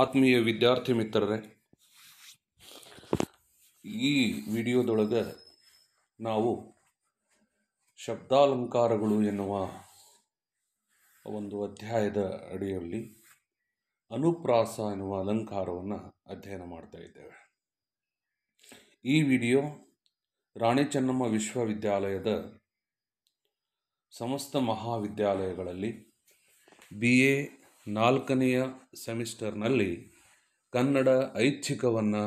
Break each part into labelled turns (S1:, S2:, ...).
S1: ಆತ್ಮೀಯ ವಿದ್ಯಾರ್ಥಿ ಮಿತ್ರರೇ ಈ ವಿಡಿಯೋದೊಳಗೆ ನಾವು ಶಬ್ದಾಲಂಕಾರಗಳು ಎನ್ನುವ ಒಂದು ಅಧ್ಯಾಯದ ಅಡಿಯಲ್ಲಿ ಅನುಪ್ರಾಸ ಎನ್ನುವ ಅಲಂಕಾರವನ್ನು ಅಧ್ಯಯನ ಮಾಡ್ತಾ ಇದ್ದೇವೆ ಈ ವಿಡಿಯೋ ರಾಣಿ ಚೆನ್ನಮ್ಮ ವಿಶ್ವವಿದ್ಯಾಲಯದ ಸಮಸ್ತ ಮಹಾವಿದ್ಯಾಲಯಗಳಲ್ಲಿ ಬಿ ಎ ನಾಲ್ಕನೆಯ ಸೆಮಿಸ್ಟರ್ನಲ್ಲಿ ಕನ್ನಡ ಐಚ್ಛಿಕವನ್ನು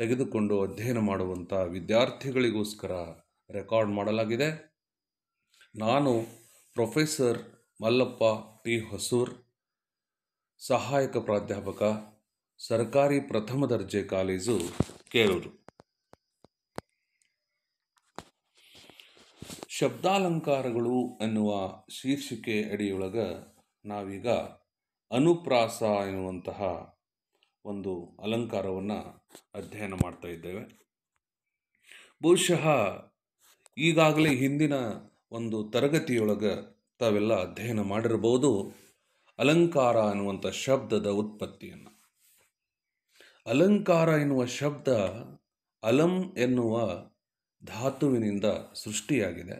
S1: ತೆಗೆದುಕೊಂಡು ಅಧ್ಯಯನ ಮಾಡುವಂಥ ವಿದ್ಯಾರ್ಥಿಗಳಿಗೋಸ್ಕರ ರೆಕಾರ್ಡ್ ಮಾಡಲಾಗಿದೆ ನಾನು ಪ್ರೊಫೆಸರ್ ಮಲ್ಲಪ್ಪ ಟಿ ಹೊಸೂರ್ ಸಹಾಯಕ ಪ್ರಾಧ್ಯಾಪಕ ಸರ್ಕಾರಿ ಪ್ರಥಮ ದರ್ಜೆ ಕಾಲೇಜು ಕೇರೂರು ಶಬ್ದಾಲಂಕಾರಗಳು ಅನ್ನುವ ಶೀರ್ಷಿಕೆ ಅಡಿಯೊಳಗೆ ನಾವೀಗ ಅನುಪ್ರಾಸ ಎನ್ನುವಂತಹ ಒಂದು ಅಲಂಕಾರವನ್ನು ಅಧ್ಯಯನ ಮಾಡ್ತಾ ಇದ್ದೇವೆ ಬಹುಶಃ ಈಗಾಗಲೇ ಹಿಂದಿನ ಒಂದು ತರಗತಿಯೊಳಗೆ ತಾವೆಲ್ಲ ಅಧ್ಯಯನ ಮಾಡಿರಬಹುದು ಅಲಂಕಾರ ಎನ್ನುವಂಥ ಶಬ್ದದ ಉತ್ಪತ್ತಿಯನ್ನು ಅಲಂಕಾರ ಎನ್ನುವ ಶಬ್ದ ಅಲಂ ಎನ್ನುವ ಧಾತುವಿನಿಂದ ಸೃಷ್ಟಿಯಾಗಿದೆ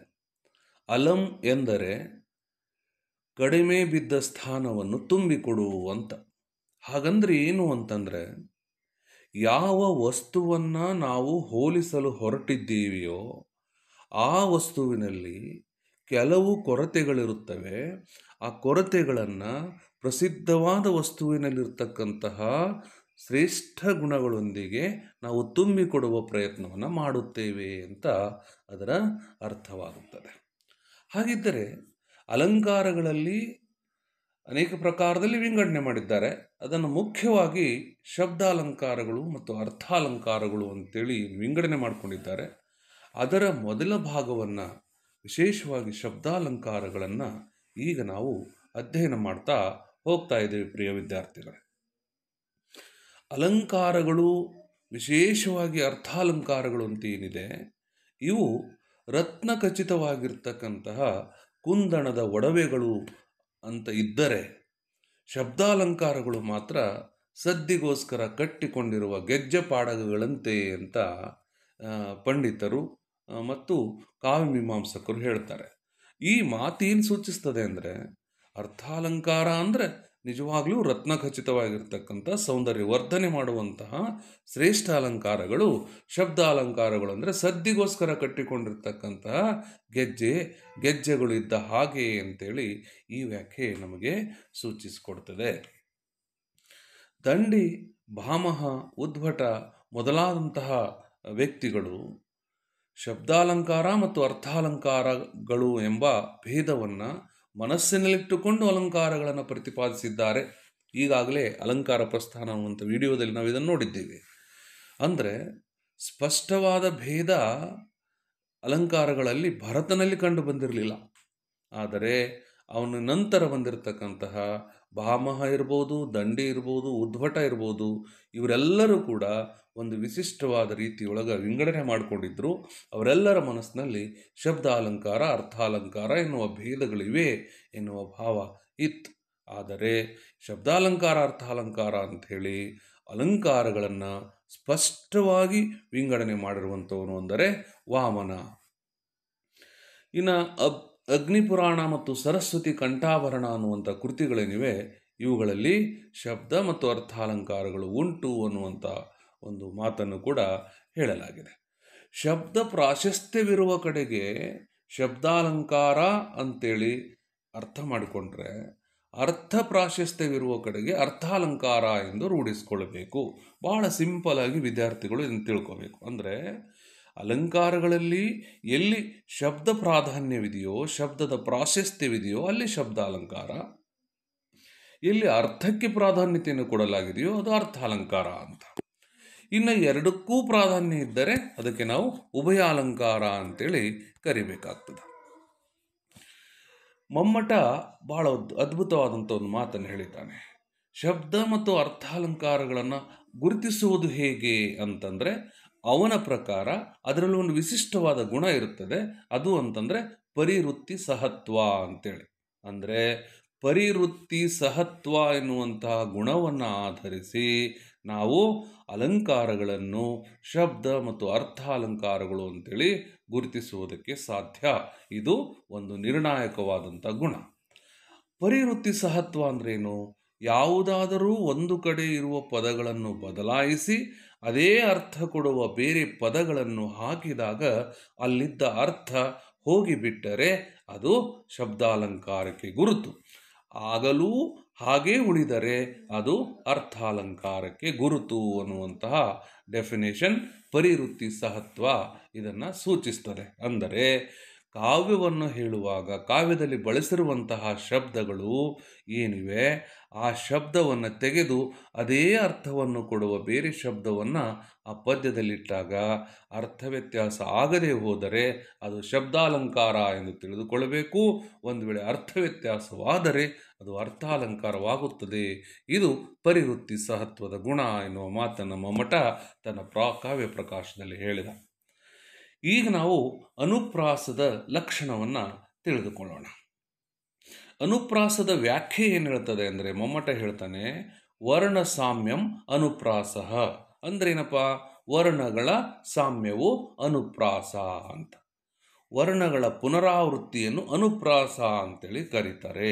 S1: ಅಲಂ ಎಂದರೆ ಕಡಿಮೆ ಬಿದ್ದ ಸ್ಥಾನವನ್ನು ತುಂಬಿಕೊಡು ಅಂತ ಹಾಗಂದ್ರೆ ಏನು ಅಂತಂದರೆ ಯಾವ ವಸ್ತುವನ್ನು ನಾವು ಹೋಲಿಸಲು ಹೊರಟಿದ್ದೀವಿಯೋ ಆ ವಸ್ತುವಿನಲ್ಲಿ ಕೆಲವು ಕೊರತೆಗಳಿರುತ್ತವೆ ಆ ಕೊರತೆಗಳನ್ನು ಪ್ರಸಿದ್ಧವಾದ ವಸ್ತುವಿನಲ್ಲಿರ್ತಕ್ಕಂತಹ ಶ್ರೇಷ್ಠ ಗುಣಗಳೊಂದಿಗೆ ನಾವು ತುಂಬಿಕೊಡುವ ಪ್ರಯತ್ನವನ್ನು ಮಾಡುತ್ತೇವೆ ಅಂತ ಅದರ ಅರ್ಥವಾಗುತ್ತದೆ ಹಾಗಿದ್ದರೆ ಅಲಂಕಾರಗಳಲ್ಲಿ ಅನೇಕ ಪ್ರಕಾರದಲ್ಲಿ ವಿಂಗಡಣೆ ಮಾಡಿದ್ದಾರೆ ಅದನ್ನು ಮುಖ್ಯವಾಗಿ ಶಬ್ದಾಲಂಕಾರಗಳು ಮತ್ತು ಅರ್ಥಾಲಂಕಾರಗಳು ಅಂತೇಳಿ ವಿಂಗಡಣೆ ಮಾಡಿಕೊಂಡಿದ್ದಾರೆ ಅದರ ಮೊದಲ ಭಾಗವನ್ನು ವಿಶೇಷವಾಗಿ ಶಬ್ದಾಲಂಕಾರಗಳನ್ನು ಈಗ ನಾವು ಅಧ್ಯಯನ ಮಾಡ್ತಾ ಹೋಗ್ತಾ ಇದ್ದೀವಿ ಪ್ರಿಯ ವಿದ್ಯಾರ್ಥಿಗಳೇ ಅಲಂಕಾರಗಳು ವಿಶೇಷವಾಗಿ ಅರ್ಥಾಲಂಕಾರಗಳು ಅಂತ ಏನಿದೆ ಇವು ರತ್ನಖಚಿತವಾಗಿರ್ತಕ್ಕಂತಹ ಕುಂದಣದ ಒಡವೆಗಳು ಅಂತ ಇದ್ದರೆ ಶಬ್ದಾಲಂಕಾರಗಳು ಮಾತ್ರ ಸದ್ದಿಗೋಸ್ಕರ ಕಟ್ಟಿಕೊಂಡಿರುವ ಗೆಜ್ಜೆ ಪಾಡಗಗಳಂತೆ ಅಂತ ಪಂಡಿತರು ಮತ್ತು ಕಾವ್ಯಮೀಮಾಂಸಕರು ಹೇಳ್ತಾರೆ ಈ ಮಾತೇನು ಸೂಚಿಸ್ತದೆ ಅಂದರೆ ಅರ್ಥಾಲಂಕಾರ ಅಂದರೆ ರತ್ನ ಖಚಿತವಾಗಿರ್ತಕ್ಕಂಥ ಸೌಂದರ್ಯ ವರ್ಧನೆ ಮಾಡುವಂತಹ ಶ್ರೇಷ್ಠ ಅಲಂಕಾರಗಳು ಶಬ್ದ ಅಲಂಕಾರಗಳು ಅಂದರೆ ಸದ್ದಿಗೋಸ್ಕರ ಕಟ್ಟಿಕೊಂಡಿರ್ತಕ್ಕಂತಹ ಗೆಜ್ಜೆ ಗೆಜ್ಜೆಗಳು ಇದ್ದ ಹಾಗೆ ಅಂತೇಳಿ ಈ ವ್ಯಾಖ್ಯೆ ನಮಗೆ ಸೂಚಿಸಿಕೊಡ್ತದೆ ದಂಡಿ ಭಾಮಹ ಉದ್ಭಟ ಮೊದಲಾದಂತಹ ವ್ಯಕ್ತಿಗಳು ಶಬ್ದಾಲಂಕಾರ ಮತ್ತು ಅರ್ಥಾಲಂಕಾರಗಳು ಎಂಬ ಭೇದವನ್ನು ಮನಸ್ಸಿನಲ್ಲಿಟ್ಟುಕೊಂಡು ಅಲಂಕಾರಗಳನ್ನು ಪ್ರತಿಪಾದಿಸಿದ್ದಾರೆ ಈಗಾಗಲೇ ಅಲಂಕಾರ ಪ್ರಸ್ಥಾನ ಅನ್ನುವಂಥ ವಿಡಿಯೋದಲ್ಲಿ ನಾವು ಇದನ್ನು ನೋಡಿದ್ದೇವೆ ಅಂದರೆ ಸ್ಪಷ್ಟವಾದ ಭೇದ ಅಲಂಕಾರಗಳಲ್ಲಿ ಭರತನಲ್ಲಿ ಕಂಡು ಬಂದಿರಲಿಲ್ಲ ಆದರೆ ಅವನ ನಂತರ ಬಂದಿರತಕ್ಕಂತಹ ಭಾಮಹ ಇರ್ಬೋದು ದಂಡಿ ಇರ್ಬೋದು ಉದ್ಭಟ ಇರ್ಬೋದು ಇವರೆಲ್ಲರೂ ಕೂಡ ಒಂದು ವಿಶಿಷ್ಟವಾದ ರೀತಿಯೊಳಗೆ ವಿಂಗಡಣೆ ಮಾಡಿಕೊಂಡಿದ್ದರು ಅವರೆಲ್ಲರ ಮನಸ್ಸಿನಲ್ಲಿ ಶಬ್ದಾಲಂಕಾರ ಅರ್ಥಾಲಂಕಾರ ಎನ್ನುವ ಭೇದಗಳಿವೆ ಎನ್ನುವ ಭಾವ ಇತ್ತು ಆದರೆ ಶಬ್ದಾಲಂಕಾರ ಅರ್ಥಾಲಂಕಾರ ಅಂಥೇಳಿ ಅಲಂಕಾರಗಳನ್ನು ಸ್ಪಷ್ಟವಾಗಿ ವಿಂಗಡಣೆ ಮಾಡಿರುವಂಥವನು ಅಂದರೆ ವಾಮನ ಇನ್ನು ಅಬ್ ಅಗ್ನಿಪುರಾಣ ಮತ್ತು ಸರಸ್ವತಿ ಕಂಠಾಭರಣ ಅನ್ನುವಂಥ ಕೃತಿಗಳೇನಿವೆ ಇವುಗಳಲ್ಲಿ ಶಬ್ದ ಮತ್ತು ಅರ್ಥಾಲಂಕಾರಗಳು ಉಂಟು ಅನ್ನುವಂಥ ಒಂದು ಮಾತನ್ನು ಕೂಡ ಹೇಳಲಾಗಿದೆ ಶಬ್ದ ಪ್ರಾಶಸ್ತ್ಯವಿರುವ ಕಡೆಗೆ ಶಬ್ದಾಲಂಕಾರ ಅಂತೇಳಿ ಅರ್ಥ ಮಾಡಿಕೊಂಡ್ರೆ ಅರ್ಥ ಪ್ರಾಶಸ್ತ್ಯವಿರುವ ಕಡೆಗೆ ಅರ್ಥಾಲಂಕಾರ ಎಂದು ರೂಢಿಸ್ಕೊಳ್ಬೇಕು ಬಹಳ ಸಿಂಪಲ್ ಆಗಿ ವಿದ್ಯಾರ್ಥಿಗಳು ಇದನ್ನು ತಿಳ್ಕೊಬೇಕು ಅಂದರೆ ಅಲಂಕಾರಗಳಲ್ಲಿ ಎಲ್ಲಿ ಶಬ್ದ ಪ್ರಾಧಾನ್ಯವಿದೆಯೋ ಶಬ್ದದ ಪ್ರಾಶಸ್ತ್ಯವಿದೆಯೋ ಅಲ್ಲಿ ಶಬ್ದ ಅಲಂಕಾರ ಎಲ್ಲಿ ಅರ್ಥಕ್ಕೆ ಪ್ರಾಧಾನ್ಯತೆಯನ್ನು ಕೊಡಲಾಗಿದೆಯೋ ಅದು ಅರ್ಥ ಅಲಂಕಾರ ಅಂತ ಇನ್ನು ಎರಡಕ್ಕೂ ಪ್ರಾಧಾನ್ಯ ಇದ್ದರೆ ಅದಕ್ಕೆ ನಾವು ಉಭಯ ಅಲಂಕಾರ ಅಂತೇಳಿ ಕರಿಬೇಕಾಗ್ತದೆ ಮಮ್ಮಟ ಬಹಳ ಅದ್ಭುತವಾದಂಥ ಒಂದು ಮಾತನ್ನು ಹೇಳಿದ್ದಾನೆ ಶಬ್ದ ಮತ್ತು ಅರ್ಥಾಲಂಕಾರಗಳನ್ನು ಗುರುತಿಸುವುದು ಹೇಗೆ ಅಂತಂದರೆ ಅವನ ಪ್ರಕಾರ ಅದರಲ್ಲಿ ಒಂದು ವಿಶಿಷ್ಟವಾದ ಗುಣ ಇರುತ್ತದೆ ಅದು ಅಂತಂದರೆ ಪರಿವೃತ್ತಿ ಸಹತ್ವ ಅಂತೇಳಿ ಅಂದರೆ ಪರಿವೃತ್ತಿ ಸಹತ್ವ ಎನ್ನುವಂತಹ ಗುಣವನ್ನು ಆಧರಿಸಿ ನಾವು ಅಲಂಕಾರಗಳನ್ನು ಶಬ್ದ ಮತ್ತು ಅರ್ಥ ಅಲಂಕಾರಗಳು ಅಂತೇಳಿ ಗುರುತಿಸುವುದಕ್ಕೆ ಸಾಧ್ಯ ಇದು ಒಂದು ನಿರ್ಣಾಯಕವಾದಂಥ ಗುಣ ಪರಿವೃತ್ತಿ ಸಹತ್ವ ಅಂದ್ರೇನು ಯಾವುದಾದರೂ ಒಂದು ಕಡೆ ಇರುವ ಪದಗಳನ್ನು ಬದಲಾಯಿಸಿ ಅದೇ ಅರ್ಥ ಕೊಡುವ ಬೇರೆ ಪದಗಳನ್ನು ಹಾಕಿದಾಗ ಅಲ್ಲಿದ್ದ ಅರ್ಥ ಹೋಗಿಬಿಟ್ಟರೆ ಅದು ಶಬ್ದಾಲಂಕಾರಕ್ಕೆ ಗುರುತು ಆಗಲೂ ಹಾಗೇ ಉಳಿದರೆ ಅದು ಅರ್ಥಾಲಂಕಾರಕ್ಕೆ ಗುರುತು ಅನ್ನುವಂತಹ ಡೆಫಿನೇಷನ್ ಪರಿವೃತ್ತಿ ಸಹತ್ವ ಇದನ್ನು ಸೂಚಿಸ್ತದೆ ಅಂದರೆ ಕಾವ್ಯವನ್ನು ಹೇಳುವಾಗ ಕಾವ್ಯದಲ್ಲಿ ಬಳಸಿರುವಂತಹ ಶಬ್ದಗಳು ಏನಿವೆ ಆ ಶಬ್ದವನ್ನು ತೆಗೆದು ಅದೇ ಅರ್ಥವನ್ನು ಕೊಡುವ ಬೇರೆ ಶಬ್ದವನ್ನು ಆ ಪದ್ಯದಲ್ಲಿಟ್ಟಾಗ ಅರ್ಥ ವ್ಯತ್ಯಾಸ ಆಗದೆ ಹೋದರೆ ಅದು ಶಬ್ದಾಲಂಕಾರ ಎಂದು ತಿಳಿದುಕೊಳ್ಳಬೇಕು ಒಂದು ವೇಳೆ ಅರ್ಥ ವ್ಯತ್ಯಾಸವಾದರೆ ಅದು ಅರ್ಥಾಲಂಕಾರವಾಗುತ್ತದೆ ಇದು ಪರಿವೃತ್ತಿ ಸಹತ್ವದ ಗುಣ ಎನ್ನುವ ಮಾತನ್ನು ಮಮ್ಮಟ ತನ್ನ ಪ್ರಾ ಕಾವ್ಯ ಪ್ರಕಾಶದಲ್ಲಿ ಹೇಳಿದ ಈಗ ನಾವು ಅನುಪ್ರಾಸದ ಲಕ್ಷಣವನ್ನು ತಿಳಿದುಕೊಳ್ಳೋಣ ಅನುಪ್ರಾಸದ ವ್ಯಾಖ್ಯೆ ಏನು ಹೇಳ್ತದೆ ಅಂದರೆ ಮೊಮ್ಮಟ ಹೇಳ್ತಾನೆ ವರ್ಣ ಸಾಮ್ಯಂ ಅನುಪ್ರಾಸ ಏನಪ್ಪ ವರ್ಣಗಳ ಸಾಮ್ಯವು ಅನುಪ್ರಾಸ ಅಂತ ವರ್ಣಗಳ ಪುನರಾವೃತ್ತಿಯನ್ನು ಅನುಪ್ರಾಸ ಅಂತೇಳಿ ಕರೀತಾರೆ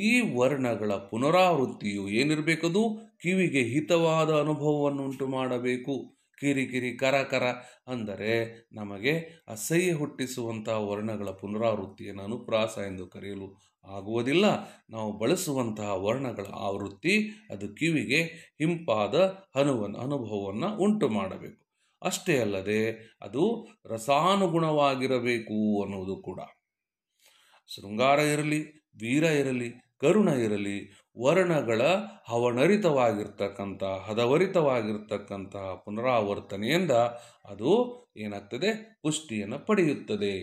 S1: ಈ ವರ್ಣಗಳ ಪುನರಾವೃತ್ತಿಯು ಏನಿರಬೇಕದು ಕಿವಿಗೆ ಹಿತವಾದ ಅನುಭವವನ್ನು ಉಂಟು ಮಾಡಬೇಕು ಕಿರಿಕಿರಿ ಕರ ಕರ ಅಂದರೆ ನಮಗೆ ಅಸಹ್ಯ ಹುಟ್ಟಿಸುವಂಥ ವರ್ಣಗಳ ಪುನರಾವೃತ್ತಿಯನ್ನು ಅನುಪ್ರಾಸ ಎಂದು ಕರೆಯಲು ಆಗುವುದಿಲ್ಲ ನಾವು ಬಳಸುವಂತಹ ವರ್ಣಗಳ ಆವೃತ್ತಿ ಅದು ಕಿವಿಗೆ ಹಿಂಪಾದ ಅನುವನ್ ಅನುಭವವನ್ನು ಉಂಟು ಮಾಡಬೇಕು ಅಷ್ಟೇ ಅಲ್ಲದೆ ಅದು ರಸಾನುಗುಣವಾಗಿರಬೇಕು ಅನ್ನುವುದು ಕೂಡ ಶೃಂಗಾರ ಇರಲಿ ವೀರ ಇರಲಿ ಕರುಣ ಇರಲಿ ವರ್ಣಗಳ ಹವನರಿತವಾಗಿರ್ತಕ್ಕಂಥ ಹದವರಿತವಾಗಿರ್ತಕ್ಕಂತಹ ಪುನರಾವರ್ತನೆಯಿಂದ ಅದು ಏನಾಗ್ತದೆ ಪುಷ್ಟಿಯನ್ನು ಪಡೆಯುತ್ತದೆ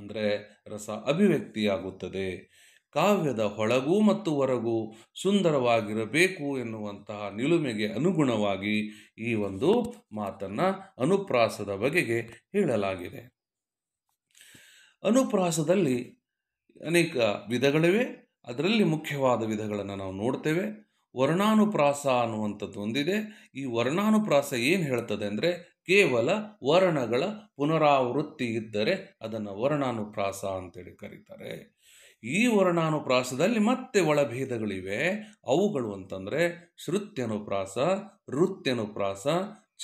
S1: ಅಂದರೆ ರಸ ಅಭಿವ್ಯಕ್ತಿಯಾಗುತ್ತದೆ ಕಾವ್ಯದ ಹೊಳಗು ಮತ್ತು ಹೊರಗು ಸುಂದರವಾಗಿರಬೇಕು ಎನ್ನುವಂತಹ ನಿಲುಮೆಗೆ ಅನುಗುಣವಾಗಿ ಈ ಒಂದು ಮಾತನ್ನು ಅನುಪ್ರಾಸದ ಬಗೆಗೆ ಹೇಳಲಾಗಿದೆ ಅನುಪ್ರಾಸದಲ್ಲಿ ಅನೇಕ ವಿಧಗಳಿವೆ ಅದರಲ್ಲಿ ಮುಖ್ಯವಾದ ವಿಧಗಳನ್ನು ನಾವು ನೋಡ್ತೇವೆ ವರ್ಣಾನುಪ್ರಾಸ ಅನ್ನುವಂಥದ್ದು ಒಂದಿದೆ ಈ ವರ್ಣಾನುಪ್ರಾಸ ಏನು ಹೇಳ್ತದೆ ಅಂದರೆ ಕೇವಲ ವರ್ಣಗಳ ಪುನರಾವೃತ್ತಿ ಇದ್ದರೆ ಅದನ್ನು ವರ್ಣಾನುಪ್ರಾಸ ಅಂತೇಳಿ ಕರೀತಾರೆ ಈ ವರ್ಣಾನುಪ್ರಾಸದಲ್ಲಿ ಮತ್ತೆ ಒಳಭೇದಗಳಿವೆ ಅವುಗಳು ಅಂತಂದರೆ ಶ್ರುತ್ಯನುಪ್ರಾಸ ವೃತ್ಯನುಪ್ರಾಸ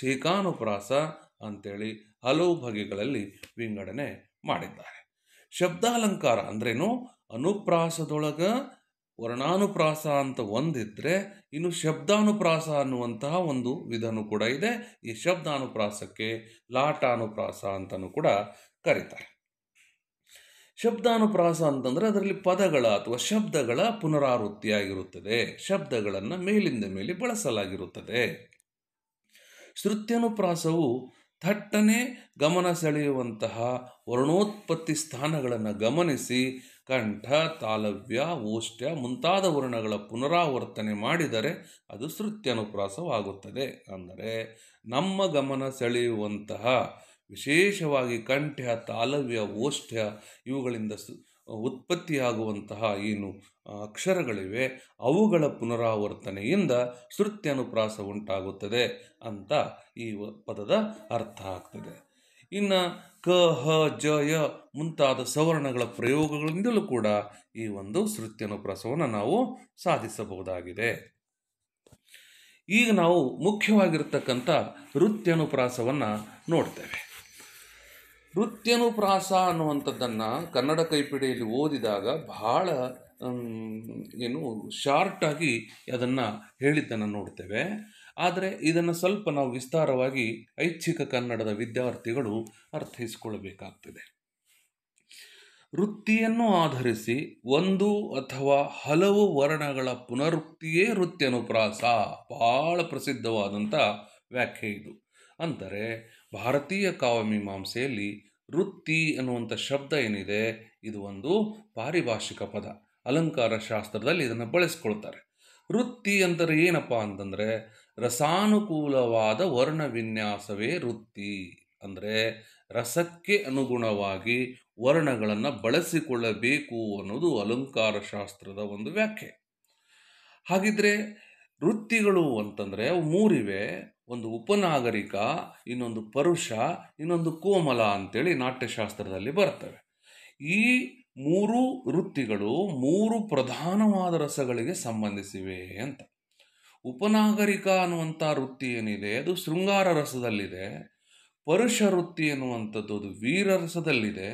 S1: ಛೇಕಾನುಪ್ರಾಸ ಅಂತೇಳಿ ಹಲವು ಬಗೆಗಳಲ್ಲಿ ವಿಂಗಡಣೆ ಮಾಡಿದ್ದಾರೆ ಶಬ್ದಾಲಂಕಾರ ಅಂದ್ರೇನು ಅನುಪ್ರಾಸದೊಳಗೆ ವರ್ಣಾನುಪ್ರಾಸ ಅಂತ ಒಂದಿದ್ದರೆ ಇನ್ನು ಶಬ್ದಾನುಪ್ರಾಸ ಅನ್ನುವಂತಹ ಒಂದು ವಿಧನು ಕೂಡ ಇದೆ ಈ ಶಬ್ದಾನುಪ್ರಾಸಕ್ಕೆ ಲಾಟಾನುಪ್ರಾಸ ಅಂತಲೂ ಕೂಡ ಕರೀತಾರೆ ಶಬ್ದಾನುಪ್ರಾಸ ಅಂತಂದರೆ ಅದರಲ್ಲಿ ಪದಗಳ ಅಥವಾ ಶಬ್ದಗಳ ಪುನರಾವೃತ್ತಿಯಾಗಿರುತ್ತದೆ ಶಬ್ದಗಳನ್ನು ಮೇಲಿಂದ ಮೇಲೆ ಬಳಸಲಾಗಿರುತ್ತದೆ ಶ್ರುತ್ಯನುಪ್ರಾಸವು ಥಟ್ಟನೆ ಗಮನ ಸೆಳೆಯುವಂತಹ ವರ್ಣೋತ್ಪತ್ತಿ ಸ್ಥಾನಗಳನ್ನು ಗಮನಿಸಿ ಕಂಠ ತಾಲವ್ಯ ಓಷ್ಠ್ಯ ಮುಂತಾದ ವರ್ಣಗಳ ಪುನರಾವರ್ತನೆ ಮಾಡಿದರೆ ಅದು ಶ್ರುತ್ಯನುಪ್ರಾಸವಾಗುತ್ತದೆ ಅಂದರೆ ನಮ್ಮ ಗಮನ ಸೆಳೆಯುವಂತಹ ವಿಶೇಷವಾಗಿ ಕಂಠ್ಯ ತಾಲವ್ಯ ಓಷ್ಠ್ಯ ಇವುಗಳಿಂದ ಉತ್ಪತ್ತಿಯಾಗುವಂತಹ ಏನು ಅಕ್ಷರಗಳಿವೆ ಅವುಗಳ ಪುನರಾವರ್ತನೆಯಿಂದ ಶ್ರುತ್ಯನುಪ್ರಾಸ ಉಂಟಾಗುತ್ತದೆ ಅಂತ ಈ ಪದದ ಅರ್ಥ ಆಗ್ತದೆ ಇನ್ನು ಕ ಹ ಜ ಯ ಮುಂತಾದ ಸವರ್ಣಗಳ ಪ್ರಯೋಗಗಳಿಂದಲೂ ಕೂಡ ಈ ಒಂದು ಸೃತ್ಯನುಪ್ರಾಸವನ್ನು ನಾವು ಸಾಧಿಸಬಹುದಾಗಿದೆ ಈಗ ನಾವು ಮುಖ್ಯವಾಗಿರ್ತಕ್ಕಂಥ ವೃತ್ಯನುಪ್ರಾಸವನ್ನು ನೋಡ್ತೇವೆ ವೃತ್ಯನುಪ್ರಾಸ ಅನ್ನುವಂಥದ್ದನ್ನು ಕನ್ನಡ ಕೈಪಿಡಿಯಲ್ಲಿ ಓದಿದಾಗ ಬಹಳ ಏನು ಶಾರ್ಟಾಗಿ ಅದನ್ನು ಹೇಳಿದ್ದನ್ನು ನೋಡ್ತೇವೆ ಆದರೆ ಇದನ್ನು ಸ್ವಲ್ಪ ನಾವು ವಿಸ್ತಾರವಾಗಿ ಐಚ್ಛಿಕ ಕನ್ನಡದ ವಿದ್ಯಾರ್ಥಿಗಳು ಅರ್ಥೈಸಿಕೊಳ್ಳಬೇಕಾಗ್ತದೆ ವೃತ್ತಿಯನ್ನು ಆಧರಿಸಿ ಒಂದು ಅಥವಾ ಹಲವು ವರ್ಣಗಳ ಪುನರುಕ್ತಿಯೇ ವೃತ್ತ್ಯನುಪ್ರಾಸ ಬಹಳ ಪ್ರಸಿದ್ಧವಾದಂಥ ವ್ಯಾಖ್ಯೆ ಇದು ಅಂದರೆ ಭಾರತೀಯ ಕಾವ್ಯಮೀಮಾಂಸೆಯಲ್ಲಿ ವೃತ್ತಿ ಅನ್ನುವಂಥ ಶಬ್ದ ಏನಿದೆ ಇದು ಒಂದು ಪಾರಿಭಾಷಿಕ ಪದ ಅಲಂಕಾರ ಶಾಸ್ತ್ರದಲ್ಲಿ ಇದನ್ನು ಬಳಸ್ಕೊಳ್ತಾರೆ ವೃತ್ತಿ ಅಂದರೆ ಏನಪ್ಪ ಅಂತಂದರೆ ರಸಾನುಕೂಲವಾದ ವರ್ಣವಿನ್ಯಾಸವೇ ವೃತ್ತಿ ಅಂದರೆ ರಸಕ್ಕೆ ಅನುಗುಣವಾಗಿ ವರ್ಣಗಳನ್ನು ಬಳಸಿಕೊಳ್ಳಬೇಕು ಅನ್ನೋದು ಅಲಂಕಾರ ಶಾಸ್ತ್ರದ ಒಂದು ವ್ಯಾಖ್ಯೆ ಹಾಗಿದ್ರೆ ವೃತ್ತಿಗಳು ಅಂತಂದರೆ ಅವು ಮೂರಿವೆ ಒಂದು ಉಪನಾಗರಿಕ ಇನ್ನೊಂದು ಪರುಷ ಇನ್ನೊಂದು ಕೋಮಲ ಅಂತೇಳಿ ನಾಟ್ಯಶಾಸ್ತ್ರದಲ್ಲಿ ಬರ್ತವೆ ಈ ಮೂರು ವೃತ್ತಿಗಳು ಮೂರು ಪ್ರಧಾನವಾದ ರಸಗಳಿಗೆ ಸಂಬಂಧಿಸಿವೆ ಅಂತ ಉಪನಾಗರಿಕ ಅನ್ನುವಂಥ ವೃತ್ತಿ ಏನಿದೆ ಅದು ಶೃಂಗಾರ ರಸದಲ್ಲಿದೆ ಪರುಷ ವೃತ್ತಿ ಎನ್ನುವಂಥದ್ದು ಅದು ವೀರ ರಸದಲ್ಲಿದೆ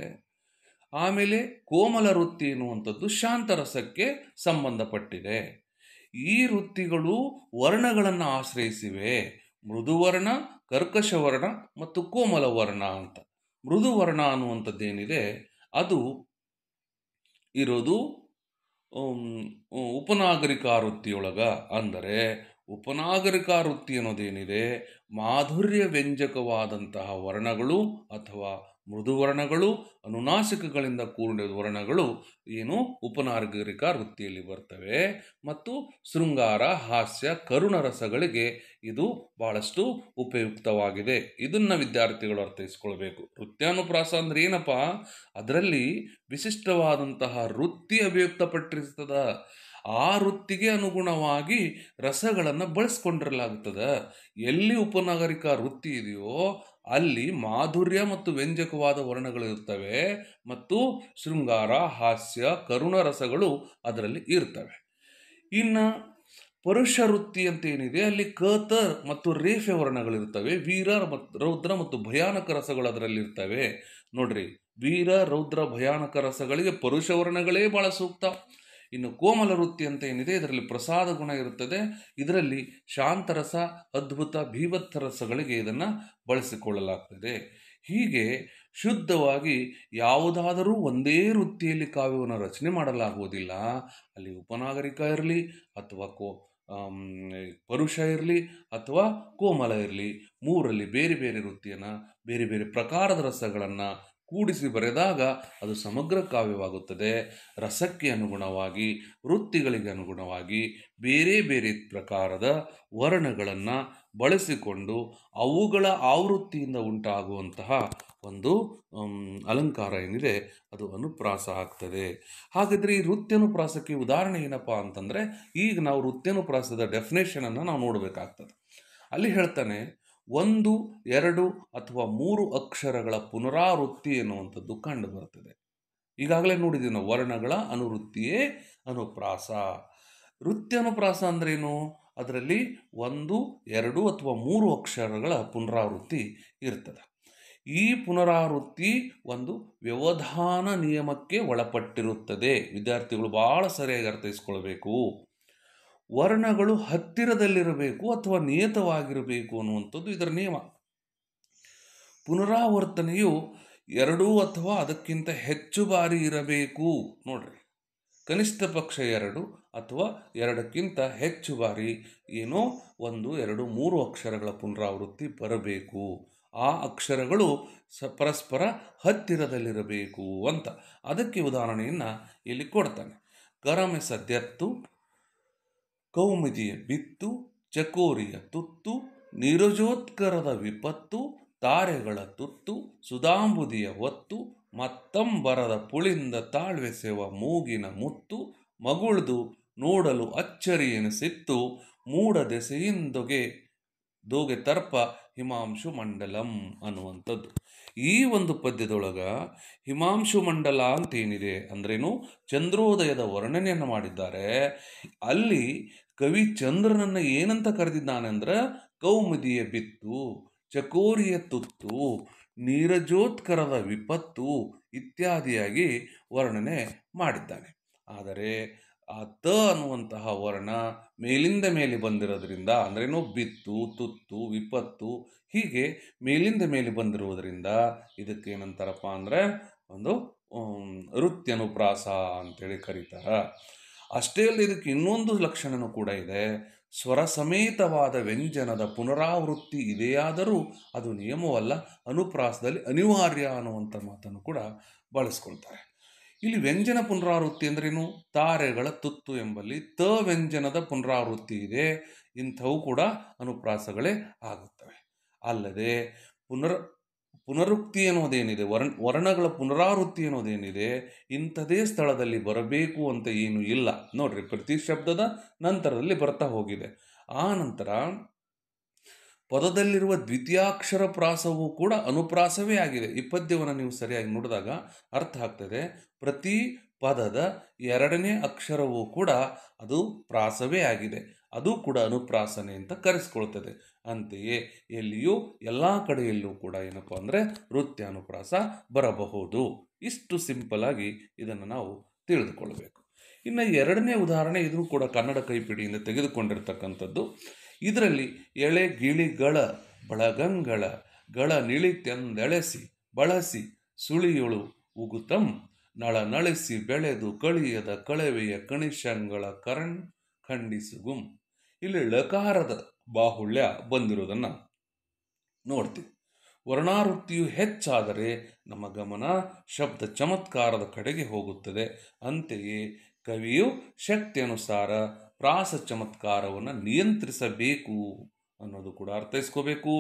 S1: ಆಮೇಲೆ ಕೋಮಲ ವೃತ್ತಿ ಎನ್ನುವಂಥದ್ದು ಶಾಂತರಸಕ್ಕೆ ಸಂಬಂಧಪಟ್ಟಿದೆ ಈ ವೃತ್ತಿಗಳು ವರ್ಣಗಳನ್ನು ಆಶ್ರಯಿಸಿವೆ ಮೃದುವರ್ಣ ಕರ್ಕಶವರ್ಣ ಮತ್ತು ಕೋಮಲ ವರ್ಣ ಅಂತ ಮೃದುವರ್ಣ ಅನ್ನುವಂಥದ್ದೇನಿದೆ ಅದು ಇರೋದು ಉಪನಾಗರಿಕ ವೃತ್ತಿಯೊಳಗ ಅಂದರೆ ಉಪನಾಗರಿಕ ವೃತ್ತಿ ಅನ್ನೋದೇನಿದೆ ಮಾಧುರ್ಯ ವ್ಯಂಜಕವಾದಂತಹ ವರ್ಣಗಳು ಅಥವಾ ಮೃದುವರ್ಣಗಳು ಅನುನಾಸಿಕಗಳಿಂದ ಕೂಡಿದ ವರ್ಣಗಳು ಏನು ಉಪನಾಗರಿಕ ವೃತ್ತಿಯಲ್ಲಿ ಬರ್ತವೆ ಮತ್ತು ಶೃಂಗಾರ ಹಾಸ್ಯ ಕರುಣರಸಗಳಿಗೆ ಇದು ಬಹಳಷ್ಟು ಉಪಯುಕ್ತವಾಗಿದೆ ಇದನ್ನು ವಿದ್ಯಾರ್ಥಿಗಳು ಅರ್ಥೈಸ್ಕೊಳ್ಬೇಕು ವೃತ್ತಿಯಾನುಪ್ರಾಸ ಅಂದ್ರೆ ಏನಪ್ಪ ಅದರಲ್ಲಿ ವಿಶಿಷ್ಟವಾದಂತಹ ವೃತ್ತಿ ಅಭಿವ್ಯಕ್ತಪಟ್ಟಿರ್ತದ ಆ ವೃತ್ತಿಗೆ ಅನುಗುಣವಾಗಿ ರಸಗಳನ್ನು ಬಳಸ್ಕೊಂಡಿರಲಾಗ್ತದೆ ಎಲ್ಲಿ ಉಪನಾಗರಿಕ ವೃತ್ತಿ ಇದೆಯೋ ಅಲ್ಲಿ ಮಾಧುರ್ಯ ಮತ್ತು ವ್ಯಂಜಕವಾದ ವರ್ಣಗಳಿರ್ತವೆ ಮತ್ತು ಶೃಂಗಾರ ಹಾಸ್ಯ ಕರುಣ ರಸಗಳು ಅದರಲ್ಲಿ ಇರ್ತವೆ ಇನ್ನು ಪರುಷ ವೃತ್ತಿ ಅಂತ ಏನಿದೆ ಅಲ್ಲಿ ಕತರ್ ಮತ್ತು ರೇಫೆ ವರ್ಣಗಳಿರ್ತವೆ ವೀರ ಮತ್ತು ರೌದ್ರ ಮತ್ತು ಭಯಾನಕ ರಸಗಳು ಅದರಲ್ಲಿರ್ತವೆ ನೋಡ್ರಿ ವೀರ ರೌದ್ರ ಭಯಾನಕ ರಸಗಳಿಗೆ ಪರುಷ ವರ್ಣಗಳೇ ಭಾಳ ಸೂಕ್ತ ಇನ್ನು ಕೋಮಲ ವೃತ್ತಿ ಅಂತ ಏನಿದೆ ಇದರಲ್ಲಿ ಪ್ರಸಾದ ಗುಣ ಇರುತ್ತದೆ ಇದರಲ್ಲಿ ಶಾಂತರಸ ಅದ್ಭುತ ಭೀವತ್ತ ರಸಗಳಿಗೆ ಇದನ್ನು ಬಳಸಿಕೊಳ್ಳಲಾಗ್ತದೆ ಹೀಗೆ ಶುದ್ಧವಾಗಿ ಯಾವುದಾದರೂ ಒಂದೇ ವೃತ್ತಿಯಲ್ಲಿ ಕಾವ್ಯವನ್ನು ರಚನೆ ಮಾಡಲಾಗುವುದಿಲ್ಲ ಅಲ್ಲಿ ಉಪನಾಗರಿಕ ಇರಲಿ ಅಥವಾ ಕೋ ಪರುಷ ಇರಲಿ ಅಥವಾ ಕೋಮಲ ಇರಲಿ ಮೂರಲ್ಲಿ ಬೇರೆ ಬೇರೆ ವೃತ್ತಿಯನ್ನು ಬೇರೆ ಬೇರೆ ಪ್ರಕಾರದ ರಸಗಳನ್ನು ಕೂಡಿಸಿ ಬರೆದಾಗ ಅದು ಸಮಗ್ರ ಕಾವ್ಯವಾಗುತ್ತದೆ ರಸಕ್ಕೆ ಅನುಗುಣವಾಗಿ ವೃತ್ತಿಗಳಿಗೆ ಅನುಗುಣವಾಗಿ ಬೇರೆ ಬೇರೆ ಪ್ರಕಾರದ ವರ್ಣಗಳನ್ನು ಬಳಸಿಕೊಂಡು ಅವುಗಳ ಆವೃತ್ತಿಯಿಂದ ಉಂಟಾಗುವಂತಹ ಒಂದು ಅಲಂಕಾರ ಏನಿದೆ ಅದು ಅನುಪ್ರಾಸ ಆಗ್ತದೆ ಹಾಗಿದ್ರೆ ಈ ವೃತ್ಯನುಪ್ರಾಸಕ್ಕೆ ಉದಾಹರಣೆ ಏನಪ್ಪ ಅಂತಂದರೆ ಈಗ ನಾವು ವೃತ್ತಿಯನುಪ್ರಾಸದ ಡೆಫಿನೇಷನನ್ನು ನಾವು ನೋಡಬೇಕಾಗ್ತದೆ ಅಲ್ಲಿ ಹೇಳ್ತಾನೆ ಒಂದು ಎರಡು ಅಥವಾ ಮೂರು ಅಕ್ಷರಗಳ ಪುನರಾವೃತ್ತಿ ಎನ್ನುವಂಥದ್ದು ಕಂಡು ಬರ್ತದೆ ಈಗಾಗಲೇ ನೋಡಿದ್ದೀವಿ ವರ್ಣಗಳ ಅನುವೃತ್ತಿಯೇ ಅನುಪ್ರಾಸ ವೃತ್ತಿ ಅನುಪ್ರಾಸ ಅಂದ್ರೇನು ಅದರಲ್ಲಿ ಒಂದು ಎರಡು ಅಥವಾ ಮೂರು ಅಕ್ಷರಗಳ ಪುನರಾವೃತ್ತಿ ಇರ್ತದೆ ಈ ಪುನರಾವೃತ್ತಿ ಒಂದು ವ್ಯವಧಾನ ನಿಯಮಕ್ಕೆ ಒಳಪಟ್ಟಿರುತ್ತದೆ ವಿದ್ಯಾರ್ಥಿಗಳು ಭಾಳ ಸರಿಯಾಗಿ ಅರ್ಥೈಸ್ಕೊಳ್ಬೇಕು ವರ್ಣಗಳು ಹತ್ತಿರದಲ್ಲಿರಬೇಕು ಅಥವಾ ನಿಯತವಾಗಿರಬೇಕು ಅನ್ನುವಂಥದ್ದು ಇದರ ನಿಯಮ ಪುನರಾವರ್ತನೆಯು ಎರಡು ಅಥವಾ ಅದಕ್ಕಿಂತ ಹೆಚ್ಚು ಬಾರಿ ಇರಬೇಕು ನೋಡ್ರಿ ಕನಿಷ್ಠ ಪಕ್ಷ ಎರಡು ಅಥವಾ ಎರಡಕ್ಕಿಂತ ಹೆಚ್ಚು ಬಾರಿ ಏನೋ ಒಂದು ಎರಡು ಮೂರು ಅಕ್ಷರಗಳ ಪುನರಾವೃತ್ತಿ ಬರಬೇಕು ಆ ಅಕ್ಷರಗಳು ಸ ಪರಸ್ಪರ ಹತ್ತಿರದಲ್ಲಿರಬೇಕು ಅಂತ ಅದಕ್ಕೆ ಉದಾಹರಣೆಯನ್ನು ಇಲ್ಲಿ ಕೊಡ್ತಾನೆ ಸದ್ಯತ್ತು ಕೌಮುದಿಯ ಬಿತ್ತು ಚಕೋರಿಯ ತುತ್ತು ನಿರುಜೋತ್ಕರದ ವಿಪತ್ತು ತಾರೆಗಳ ತುತ್ತು ಸುಧಾಂಬುದಿಯ ಒತ್ತು ಮತ್ತಂಬರದ ಪುಳಿಂದ ತಾಳ್ವೆಸೆವ ಮೂಗಿನ ಮುತ್ತು ಮಗುಳ್ದು ನೋಡಲು ಅಚ್ಚರಿ ಎನಿಸಿತ್ತು ಮೂಡದೆಸೆಯಿಂದೊಗೆ ದೋಗೆ ತರ್ಪ ಹಿಮಾಂಶು ಮಂಡಲಂ ಅನ್ನುವಂಥದ್ದು ಈ ಒಂದು ಪದ್ಯದೊಳಗ ಹಿಮಾಂಶು ಮಂಡಲ ಅಂತೇನಿದೆ ಅಂದ್ರೇನು ಚಂದ್ರೋದಯದ ವರ್ಣನೆಯನ್ನು ಮಾಡಿದ್ದಾರೆ ಅಲ್ಲಿ ಕವಿ ಚಂದ್ರನನ್ನು ಏನಂತ ಕರೆದಿದ್ದಾನೆ ಅಂದ್ರೆ ಕೌಮುದಿಯ ಬಿತ್ತು ಚಕೋರಿಯ ತುತ್ತು ನೀರಜೋತ್ಕರದ ವಿಪತ್ತು ಇತ್ಯಾದಿಯಾಗಿ ವರ್ಣನೆ ಮಾಡಿದ್ದಾನೆ ಆದರೆ ಆ ತ ಅನ್ನುವಂತಹ ವರ್ಣ ಮೇಲಿಂದ ಮೇಲೆ ಬಂದಿರೋದ್ರಿಂದ ಅಂದ್ರೇನು ಬಿತ್ತು ತುತ್ತು ವಿಪತ್ತು ಹೀಗೆ ಮೇಲಿಂದ ಮೇಲೆ ಬಂದಿರುವುದರಿಂದ ಇದಕ್ಕೇನಂತಾರಪ್ಪ ಅಂದರೆ ಒಂದು ಋತ್ಯನುಪ್ರಾಸ ಅನುಪ್ರಾಸ ಅಂತೇಳಿ ಕರೀತಾರ ಅಷ್ಟೇ ಅಲ್ಲಿ ಇದಕ್ಕೆ ಇನ್ನೊಂದು ಲಕ್ಷಣನೂ ಕೂಡ ಇದೆ ಸ್ವರ ಸಮೇತವಾದ ವ್ಯಂಜನದ ಪುನರಾವೃತ್ತಿ ಇದೆಯಾದರೂ ಅದು ನಿಯಮವಲ್ಲ ಅನುಪ್ರಾಸದಲ್ಲಿ ಅನಿವಾರ್ಯ ಅನ್ನುವಂಥ ಮಾತನ್ನು ಕೂಡ ಬಳಸ್ಕೊಳ್ತಾರೆ ಇಲ್ಲಿ ವ್ಯಂಜನ ಪುನರಾವೃತ್ತಿ ಅಂದ್ರೇನು ತಾರೆಗಳ ತುತ್ತು ಎಂಬಲ್ಲಿ ತ ವ್ಯಂಜನದ ಪುನರಾವೃತ್ತಿ ಇದೆ ಇಂಥವು ಕೂಡ ಅನುಪ್ರಾಸಗಳೇ ಆಗುತ್ತವೆ ಅಲ್ಲದೆ ಪುನರ್ ಪುನರುಕ್ತಿ ಅನ್ನೋದೇನಿದೆ ವರ್ಣ ವರ್ಣಗಳ ಪುನರಾವೃತ್ತಿ ಅನ್ನೋದೇನಿದೆ ಇಂಥದೇ ಸ್ಥಳದಲ್ಲಿ ಬರಬೇಕು ಅಂತ ಏನು ಇಲ್ಲ ನೋಡ್ರಿ ಪ್ರತಿ ಶಬ್ದದ ನಂತರದಲ್ಲಿ ಬರ್ತಾ ಹೋಗಿದೆ ಆ ನಂತರ ಪದದಲ್ಲಿರುವ ದ್ವಿತೀಯಾಕ್ಷರ ಪ್ರಾಸವೂ ಕೂಡ ಅನುಪ್ರಾಸವೇ ಆಗಿದೆ ಈ ಪದ್ಯವನ್ನು ನೀವು ಸರಿಯಾಗಿ ನೋಡಿದಾಗ ಅರ್ಥ ಆಗ್ತದೆ ಪ್ರತಿ ಪದದ ಎರಡನೇ ಅಕ್ಷರವೂ ಕೂಡ ಅದು ಪ್ರಾಸವೇ ಆಗಿದೆ ಅದು ಕೂಡ ಅನುಪ್ರಾಸನೆ ಅಂತ ಕರೆಸ್ಕೊಳ್ತದೆ ಅಂತೆಯೇ ಎಲ್ಲಿಯೂ ಎಲ್ಲ ಕಡೆಯಲ್ಲೂ ಕೂಡ ಏನಪ್ಪ ಅಂದರೆ ನೃತ್ಯಾನುಪ್ರಾಸ ಬರಬಹುದು ಇಷ್ಟು ಸಿಂಪಲಾಗಿ ಇದನ್ನು ನಾವು ತಿಳಿದುಕೊಳ್ಬೇಕು ಇನ್ನು ಎರಡನೇ ಉದಾಹರಣೆ ಇದೂ ಕೂಡ ಕನ್ನಡ ಕೈಪಿಡಿಯಿಂದ ತೆಗೆದುಕೊಂಡಿರ್ತಕ್ಕಂಥದ್ದು ಇದರಲ್ಲಿ ಎಳೆ ಗಿಳಿಗಳ ಬಳಗಂಗಳ ಗಳ ನಿಳಿತೆಂದೆಳೆಸಿ ಬಳಸಿ ಸುಳಿಯುಳು ಉಗುತಂ ನಳ ನಳಿಸಿ ಬೆಳೆದು ಕಳಿಯದ ಕಳವೆಯ ಕಣಿಶಂಗಳ ಕರಣ್ ಖಂಡಿಸುಗುಂ ಇಲ್ಲಿ ಲಕಾರದ ಬಾಹುಳ್ಯ ಬಂದಿರೋದನ್ನು ನೋಡ್ತೀವಿ ವರ್ಣಾವೃತ್ತಿಯು ಹೆಚ್ಚಾದರೆ ನಮ್ಮ ಗಮನ ಶಬ್ದ ಚಮತ್ಕಾರದ ಕಡೆಗೆ ಹೋಗುತ್ತದೆ ಅಂತೆಯೇ ಕವಿಯು ಶಕ್ತಿಯನುಸಾರ ಪ್ರಾಸ ಚಮತ್ಕಾರವನ್ನು ನಿಯಂತ್ರಿಸಬೇಕು ಅನ್ನೋದು ಕೂಡ ಅರ್ಥೈಸ್ಕೋಬೇಕು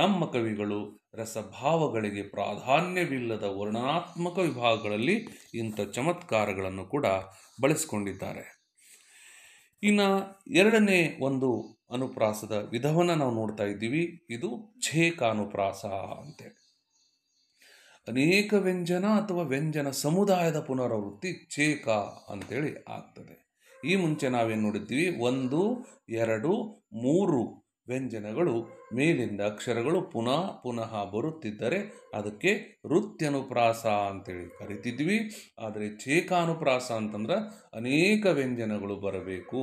S1: ನಮ್ಮ ಕವಿಗಳು ರಸಭಾವಗಳಿಗೆ ಪ್ರಾಧಾನ್ಯವಿಲ್ಲದ ವರ್ಣನಾತ್ಮಕ ವಿಭಾಗಗಳಲ್ಲಿ ಇಂಥ ಚಮತ್ಕಾರಗಳನ್ನು ಕೂಡ ಬಳಸಿಕೊಂಡಿದ್ದಾರೆ ಇನ್ನು ಎರಡನೇ ಒಂದು ಅನುಪ್ರಾಸದ ವಿಧವನ್ನು ನಾವು ನೋಡ್ತಾ ಇದ್ದೀವಿ ಇದು ಛೇಕ ಅನುಪ್ರಾಸ ಅಂತೇಳಿ ಅನೇಕ ವ್ಯಂಜನ ಅಥವಾ ವ್ಯಂಜನ ಸಮುದಾಯದ ಪುನರಾವೃತ್ತಿ ಛೇಕ ಅಂತೇಳಿ ಆಗ್ತದೆ ಈ ಮುಂಚೆ ನಾವೇನು ನೋಡಿದ್ದೀವಿ ಒಂದು ಎರಡು ಮೂರು ವ್ಯಂಜನಗಳು ಮೇಲಿಂದ ಅಕ್ಷರಗಳು ಪುನಃ ಪುನಃ ಬರುತ್ತಿದ್ದರೆ ಅದಕ್ಕೆ ವೃತ್ತಿಯನುಪ್ರಾಸ ಅಂತೇಳಿ ಕರಿತಿದ್ವಿ ಆದರೆ ಚೇಕಾನುಪ್ರಾಸ ಅಂತಂದ್ರೆ ಅನೇಕ ವ್ಯಂಜನಗಳು ಬರಬೇಕು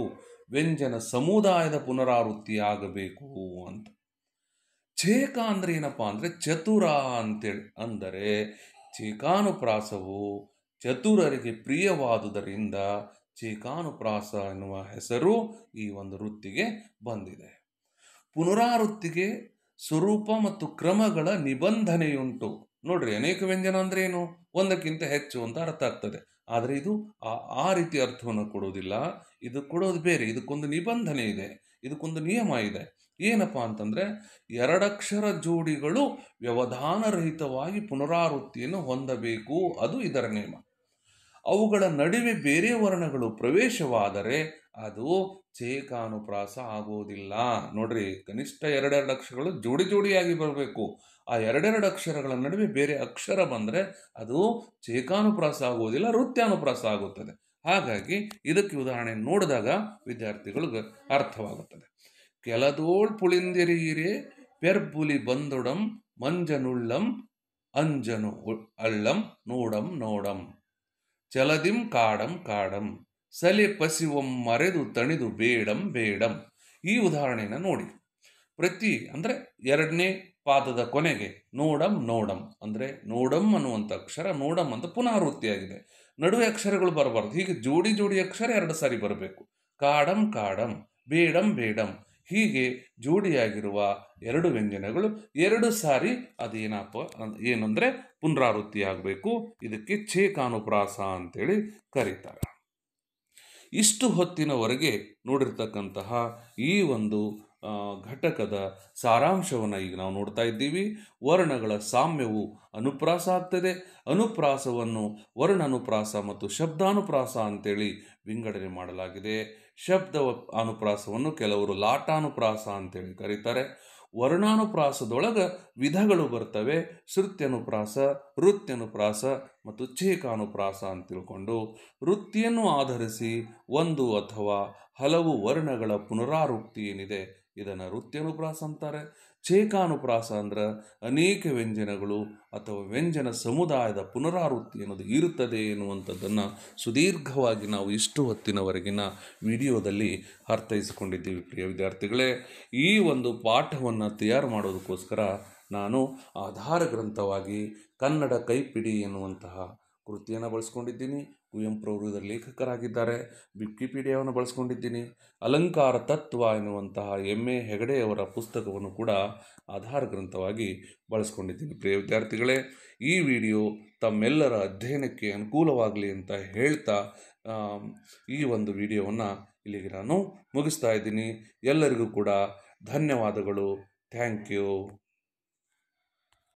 S1: ವ್ಯಂಜನ ಸಮುದಾಯದ ಪುನರಾವೃತ್ತಿ ಆಗಬೇಕು ಅಂತ ಚೇಕ ಅಂದರೆ ಏನಪ್ಪ ಅಂದರೆ ಚತುರ ಅಂತೇಳಿ ಅಂದರೆ ಚೇಕಾನುಪ್ರಾಸವು ಚತುರರಿಗೆ ಪ್ರಿಯವಾದುದರಿಂದ ಚೇಕಾನುಪ್ರಾಸ ಎನ್ನುವ ಹೆಸರು ಈ ಒಂದು ವೃತ್ತಿಗೆ ಬಂದಿದೆ ಪುನರಾವೃತ್ತಿಗೆ ಸ್ವರೂಪ ಮತ್ತು ಕ್ರಮಗಳ ನಿಬಂಧನೆಯುಂಟು ನೋಡ್ರಿ ಅನೇಕ ವ್ಯಂಜನ ಅಂದ್ರೆ ಏನು ಒಂದಕ್ಕಿಂತ ಹೆಚ್ಚು ಅಂತ ಅರ್ಥ ಆಗ್ತದೆ ಆದರೆ ಇದು ಆ ಆ ರೀತಿ ಅರ್ಥವನ್ನು ಕೊಡೋದಿಲ್ಲ ಇದು ಕೊಡೋದು ಬೇರೆ ಇದಕ್ಕೊಂದು ನಿಬಂಧನೆ ಇದೆ ಇದಕ್ಕೊಂದು ನಿಯಮ ಇದೆ ಏನಪ್ಪ ಅಂತಂದರೆ ಎರಡಕ್ಷರ ಜೋಡಿಗಳು ವ್ಯವಧಾನರಹಿತವಾಗಿ ಪುನರಾವೃತ್ತಿಯನ್ನು ಹೊಂದಬೇಕು ಅದು ಇದರ ನಿಯಮ ಅವುಗಳ ನಡುವೆ ಬೇರೆ ವರ್ಣಗಳು ಪ್ರವೇಶವಾದರೆ ಅದು ಚೇಕಾನುಪ್ರಾಸ ಆಗುವುದಿಲ್ಲ ನೋಡ್ರಿ ಕನಿಷ್ಠ ಎರಡೆರಡು ಅಕ್ಷರಗಳು ಜೋಡಿ ಜೋಡಿಯಾಗಿ ಬರಬೇಕು ಆ ಎರಡೆರಡು ಅಕ್ಷರಗಳ ನಡುವೆ ಬೇರೆ ಅಕ್ಷರ ಬಂದರೆ ಅದು ಚೇಕಾನುಪ್ರಾಸ ಆಗುವುದಿಲ್ಲ ವೃತ್ಯಾನುಪ್ರಾಸ ಆಗುತ್ತದೆ ಹಾಗಾಗಿ ಇದಕ್ಕೆ ಉದಾಹರಣೆ ನೋಡಿದಾಗ ವಿದ್ಯಾರ್ಥಿಗಳಿಗೆ ಅರ್ಥವಾಗುತ್ತದೆ ಕೆಲದೋಳ್ ಪುಳಿಂದಿರೀರೆ ಪೆರ್ಬುಲಿ ಬಂದೊಡಂ ಮಂಜನುಳ್ಳಂ ಅಂಜನು ಅಳ್ಳಂ ನೋಡಂ ನೋಡಂ ಚಲದಿಂ ಕಾಡಂ ಕಾಡಂ ಸಲೆ ಪಸಿವಂ ಮರೆದು ತಣಿದು ಬೇಡಂ ಬೇಡಂ ಈ ಉದಾಹರಣೆಯನ್ನು ನೋಡಿ ಪ್ರತಿ ಅಂದರೆ ಎರಡನೇ ಪಾದದ ಕೊನೆಗೆ ನೋಡಂ ನೋಡಂ ಅಂದರೆ ನೋಡಂ ಅನ್ನುವಂಥ ಅಕ್ಷರ ನೋಡಂ ಅಂತ ಪುನರಾವೃತ್ತಿಯಾಗಿದೆ ನಡುವೆ ಅಕ್ಷರಗಳು ಬರಬಾರ್ದು ಹೀಗೆ ಜೋಡಿ ಜೋಡಿ ಅಕ್ಷರ ಎರಡು ಸಾರಿ ಬರಬೇಕು ಕಾಡಂ ಕಾಡಂ ಬೇಡಂ ಬೇಡಂ ಹೀಗೆ ಜೋಡಿಯಾಗಿರುವ ಎರಡು ವ್ಯಂಜನಗಳು ಎರಡು ಸಾರಿ ಅದೇನಪ್ಪ ಏನಂದರೆ ಪುನರಾವೃತ್ತಿಯಾಗಬೇಕು ಇದಕ್ಕೆ ಛೇಕಾನುಪ್ರಾಸ ಅಂತೇಳಿ ಕರೀತಾರೆ ಇಷ್ಟು ಹೊತ್ತಿನವರೆಗೆ ನೋಡಿರ್ತಕ್ಕಂತಹ ಈ ಒಂದು ಘಟಕದ ಸಾರಾಂಶವನ್ನು ಈಗ ನಾವು ನೋಡ್ತಾ ಇದ್ದೀವಿ ವರ್ಣಗಳ ಸಾಮ್ಯವು ಅನುಪ್ರಾಸ ಆಗ್ತದೆ ಅನುಪ್ರಾಸವನ್ನು ಅನುಪ್ರಾಸ ಮತ್ತು ಶಬ್ದಾನುಪ್ರಾಸ ಅಂತೇಳಿ ವಿಂಗಡಣೆ ಮಾಡಲಾಗಿದೆ ಶಬ್ದ ಅನುಪ್ರಾಸವನ್ನು ಕೆಲವರು ಲಾಟಾನುಪ್ರಾಸ ಅಂತೇಳಿ ಕರೀತಾರೆ ವರ್ಣಾನುಪ್ರಾಸದೊಳಗೆ ವಿಧಗಳು ಬರ್ತವೆ ಶೃತ್ಯನುಪ್ರಾಸ ವೃತ್ಯನುಪ್ರಾಸ ಮತ್ತು ಚೇಕಾನುಪ್ರಾಸ ಅಂತ ತಿಳ್ಕೊಂಡು ವೃತ್ತಿಯನ್ನು ಆಧರಿಸಿ ಒಂದು ಅಥವಾ ಹಲವು ವರ್ಣಗಳ ಪುನರಾವೃತ್ತಿ ಏನಿದೆ ಇದನ್ನು ವೃತ್ತಿಯನುಪ್ರಾಸ ಅಂತಾರೆ ಚೇಕಾನುಪ್ರಾಸ ಅಂದ್ರೆ ಅನೇಕ ವ್ಯಂಜನಗಳು ಅಥವಾ ವ್ಯಂಜನ ಸಮುದಾಯದ ಪುನರಾವೃತ್ತಿ ಅನ್ನೋದು ಇರುತ್ತದೆ ಎನ್ನುವಂಥದ್ದನ್ನು ಸುದೀರ್ಘವಾಗಿ ನಾವು ಇಷ್ಟು ಹೊತ್ತಿನವರೆಗಿನ ವಿಡಿಯೋದಲ್ಲಿ ಅರ್ಥೈಸಿಕೊಂಡಿದ್ದೀವಿ ಪ್ರಿಯ ವಿದ್ಯಾರ್ಥಿಗಳೇ ಈ ಒಂದು ಪಾಠವನ್ನು ತಯಾರು ಮಾಡೋದಕ್ಕೋಸ್ಕರ ನಾನು ಆಧಾರ ಗ್ರಂಥವಾಗಿ ಕನ್ನಡ ಕೈಪಿಡಿ ಎನ್ನುವಂತಹ ಕೃತಿಯನ್ನು ಬಳಸ್ಕೊಂಡಿದ್ದೀನಿ ಅವರು ಇದರ ಲೇಖಕರಾಗಿದ್ದಾರೆ ವಿಕಿಪೀಡಿಯಾವನ್ನು ಬಳಸ್ಕೊಂಡಿದ್ದೀನಿ ಅಲಂಕಾರ ತತ್ವ ಎನ್ನುವಂತಹ ಎಮ್ ಎ ಹೆಗಡೆಯವರ ಪುಸ್ತಕವನ್ನು ಕೂಡ ಆಧಾರ ಗ್ರಂಥವಾಗಿ ಬಳಸ್ಕೊಂಡಿದ್ದೀನಿ ಪ್ರಿಯ ವಿದ್ಯಾರ್ಥಿಗಳೇ ಈ ವಿಡಿಯೋ ತಮ್ಮೆಲ್ಲರ ಅಧ್ಯಯನಕ್ಕೆ ಅನುಕೂಲವಾಗಲಿ ಅಂತ ಹೇಳ್ತಾ ಈ ಒಂದು ವಿಡಿಯೋವನ್ನು ಇಲ್ಲಿಗೆ ನಾನು ಮುಗಿಸ್ತಾ ಇದ್ದೀನಿ ಎಲ್ಲರಿಗೂ ಕೂಡ ಧನ್ಯವಾದಗಳು ಥ್ಯಾಂಕ್ ಯು